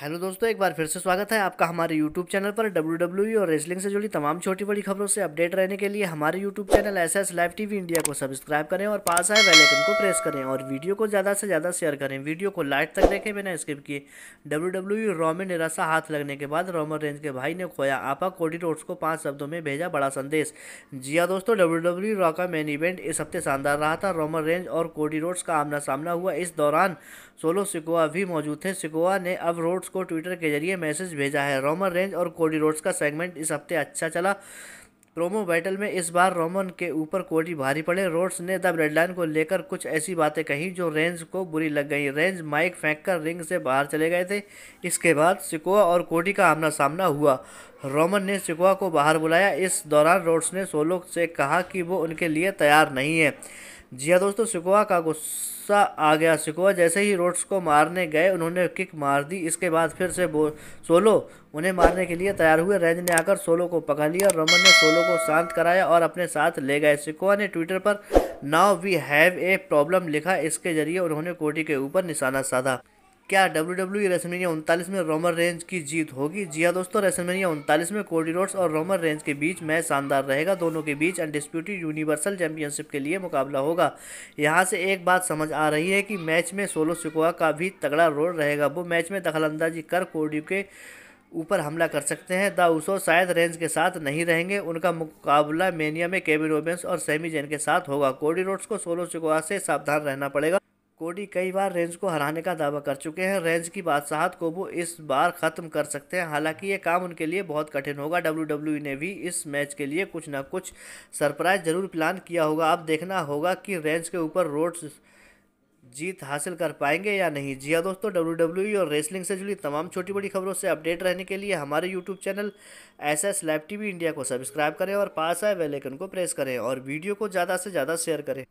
hello दोस्तों एक बार फिर से स्वागत है आपका हमारे यूट्यूब चैनल पर डब्ल्यू e और रेसलिंग से जुड़ी तमाम छोटी बड़ी खबरों से अपडेट रहने के लिए हमारे YouTube channel S S live T India को सब्सक्राइब करें और पास आए बेल आइकन को प्रेस करें और वीडियो को ज़्यादा से ज़्यादा शेयर करें वीडियो को लाइट तक देखें बिना स्किप किए डब्ल्यू रॉ e में निराशा हाथ लगने के बाद रोमन रेंज के भाई ने खोया आपा कोडी रोड्स को पाँच शब्दों में भेजा बड़ा संदेश जी हाँ दोस्तों डब्ल्यू रॉ e का मेन इवेंट इस हफ्ते शानदार रहा था रोमन रेंज और कोडी रोड्स का आमना सामना हुआ इस दौरान सोलो सिकोआ भी मौजूद थे सिकोआ ने अब रोड रोड्स को ट्विटर के जरिए मैसेज भेजा है रोमन रेंज और कोडी रोड्स का सेगमेंट इस हफ्ते अच्छा चला प्रोमो बैटल में इस बार रोमन के ऊपर कोडी भारी पड़े रोड्स ने द ब्रेडलाइन को लेकर कुछ ऐसी बातें कहीं जो रेंज को बुरी लग गई रेंज माइक फेंक कर रिंग से बाहर चले गए थे इसके बाद सिकोआ और कोडी का आमना सामना हुआ रोमन ने सिकोआ को बाहर बुलाया इस दौरान रोड्स ने सोलो से कहा कि वो उनके लिए तैयार नहीं है जी हाँ दोस्तों सिकोवा का गुस्सा आ गया सिकोवा जैसे ही रोड्स को मारने गए उन्होंने किक मार दी इसके बाद फिर से बो सोलो उन्हें मारने के लिए तैयार हुए रेंज ने आकर सोलो को पकड़ लिया और रमन ने सोलो को शांत कराया और अपने साथ ले गए सिकोआ ने ट्विटर पर now we have a problem लिखा इसके जरिए उन्होंने कोटी के ऊपर निशाना साधा क्या डब्ल्यू डब्ल्यू रेसलमेनिया उनतालीस में रोमर रेंज की जीत होगी जी हाँ दोस्तों रेसलमेनिया उनतालीस में कोडी रोड्स और रोमर रेंज के बीच मैच शानदार रहेगा दोनों के बीच अनडिस्प्यूटेड यूनिवर्सल चैंपियनशिप के लिए मुकाबला होगा यहाँ से एक बात समझ आ रही है कि मैच में सोलो सिकोआ का भी तगड़ा रोल रहेगा वो मैच में अंदाजी कर कोडी के ऊपर हमला कर सकते हैं दाउसो शायद रेंज के साथ नहीं रहेंगे उनका मुकाबला मेनिया में केविन रोबेंस और सेमी जैन के साथ होगा कोडी रोड्स को सोलो सिकोआ से सावधान रहना पड़ेगा कोडी कई बार रेंज को हराने का दावा कर चुके हैं रेंज की बादशाहत को वो इस बार ख़त्म कर सकते हैं हालांकि ये काम उनके लिए बहुत कठिन होगा डब्ल्यू ने भी इस मैच के लिए कुछ ना कुछ सरप्राइज जरूर प्लान किया होगा अब देखना होगा कि रेंज के ऊपर रोड्स जीत हासिल कर पाएंगे या नहीं जी हाँ दोस्तों डब्ल्यू और रेसलिंग से जुड़ी तमाम छोटी बड़ी खबरों से अपडेट रहने के लिए हमारे YouTube channel S S live T India को सब्सक्राइब करें और पास आए बेलाइकन को प्रेस करें और वीडियो को ज़्यादा से ज़्यादा शेयर करें